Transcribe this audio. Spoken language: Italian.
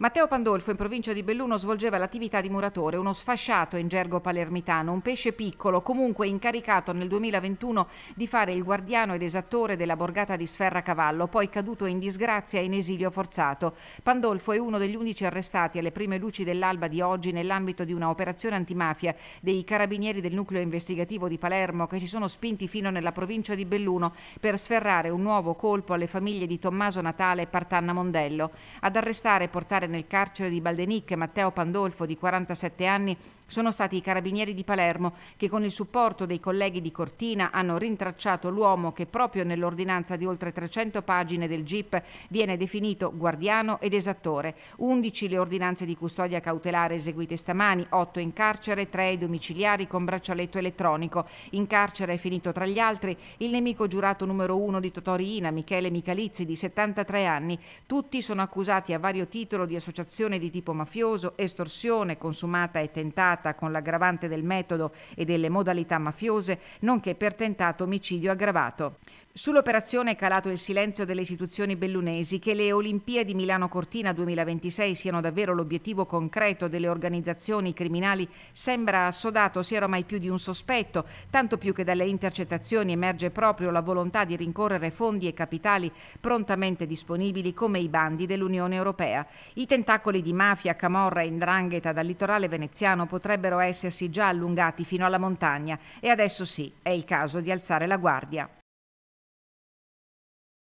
Matteo Pandolfo in provincia di Belluno svolgeva l'attività di muratore, uno sfasciato in gergo palermitano, un pesce piccolo, comunque incaricato nel 2021 di fare il guardiano ed esattore della borgata di Sferra Cavallo, poi caduto in disgrazia e in esilio forzato. Pandolfo è uno degli undici arrestati alle prime luci dell'alba di oggi nell'ambito di una operazione antimafia dei carabinieri del nucleo investigativo di Palermo che si sono spinti fino nella provincia di Belluno per sferrare un nuovo colpo alle famiglie di Tommaso Natale e Partanna Mondello. Ad arrestare e portare nel carcere di Baldenicche Matteo Pandolfo di 47 anni sono stati i carabinieri di Palermo che con il supporto dei colleghi di Cortina hanno rintracciato l'uomo che proprio nell'ordinanza di oltre 300 pagine del GIP viene definito guardiano ed esattore. 11 le ordinanze di custodia cautelare eseguite stamani, 8 in carcere, 3 i domiciliari con braccialetto elettronico. In carcere è finito tra gli altri il nemico giurato numero 1 di Totori Ina, Michele Michalizzi, di 73 anni. Tutti sono accusati a vario titolo di associazione di tipo mafioso, estorsione consumata e tentata reiterata con l'aggravante del metodo e delle modalità mafiose, nonché per tentato omicidio aggravato. Sull'operazione è calato il silenzio delle istituzioni bellunesi che le Olimpiadi Milano Cortina 2026 siano davvero l'obiettivo concreto delle organizzazioni criminali sembra assodato sia ormai più di un sospetto, tanto più che dalle intercettazioni emerge proprio la volontà di rincorrere fondi e capitali prontamente disponibili come i bandi dell'Unione Europea. I tentacoli di mafia, camorra e indrangheta dal litorale veneziano potrebbero potrebbero essersi già allungati fino alla montagna e adesso sì, è il caso di alzare la guardia.